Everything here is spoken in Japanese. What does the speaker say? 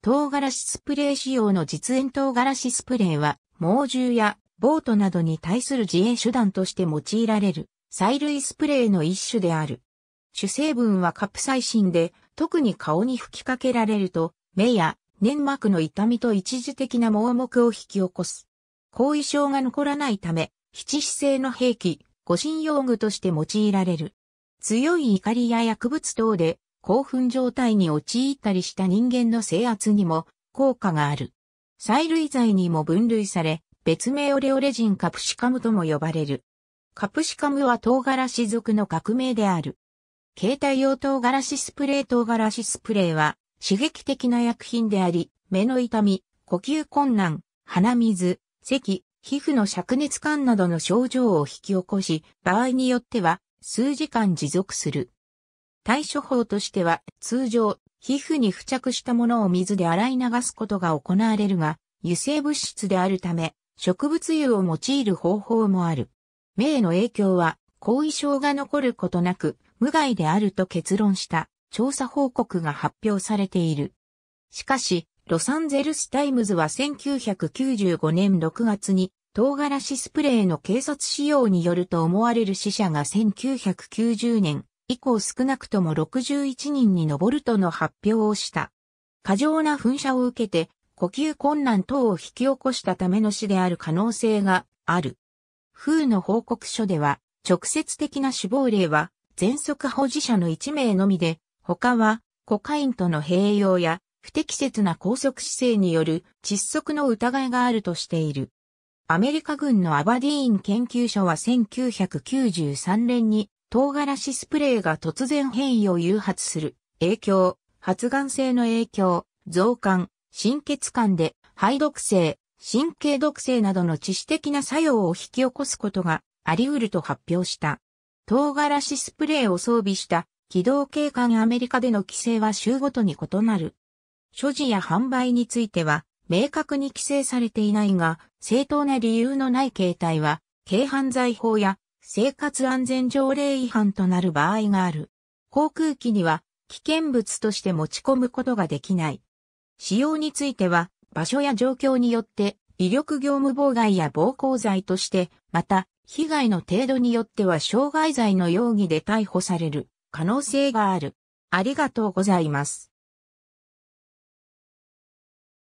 唐辛子スプレー使用の実演唐辛子スプレーは、猛獣やボートなどに対する自衛手段として用いられる、催涙スプレーの一種である。主成分はカプサイシンで、特に顔に吹きかけられると、目や粘膜の痛みと一時的な盲目を引き起こす。後遺症が残らないため、七姿勢の兵器、護身用具として用いられる。強い怒りや薬物等で興奮状態に陥ったりした人間の制圧にも効果がある。催涙剤にも分類され、別名オレオレジンカプシカムとも呼ばれる。カプシカムは唐辛子属の革命である。携帯用唐辛子スプレー唐辛子スプレーは刺激的な薬品であり、目の痛み、呼吸困難、鼻水、咳、皮膚の灼熱感などの症状を引き起こし、場合によっては数時間持続する。対処法としては、通常、皮膚に付着したものを水で洗い流すことが行われるが、油性物質であるため、植物油を用いる方法もある。名への影響は、後遺症が残ることなく、無害であると結論した調査報告が発表されている。しかし、ロサンゼルスタイムズは1995年6月に、唐辛子スプレーの警察使用によると思われる死者が1990年以降少なくとも61人に上るとの発表をした。過剰な噴射を受けて、呼吸困難等を引き起こしたための死である可能性がある。風の報告書では、直接的な死亡例は、全息保持者の1名のみで、他は、コカインとの併用や、不適切な拘束姿勢による窒息の疑いがあるとしている。アメリカ軍のアバディーン研究所は1993年に唐辛子スプレーが突然変異を誘発する、影響、発がん性の影響、増感、心血管で、肺毒性、神経毒性などの致死的な作用を引き起こすことがあり得ると発表した。唐辛子スプレーを装備した機動警官アメリカでの規制は州ごとに異なる。所持や販売については明確に規制されていないが、正当な理由のない形態は、軽犯罪法や生活安全条例違反となる場合がある。航空機には危険物として持ち込むことができない。使用については場所や状況によって威力業務妨害や暴行罪として、また被害の程度によっては傷害罪の容疑で逮捕される可能性がある。ありがとうございます。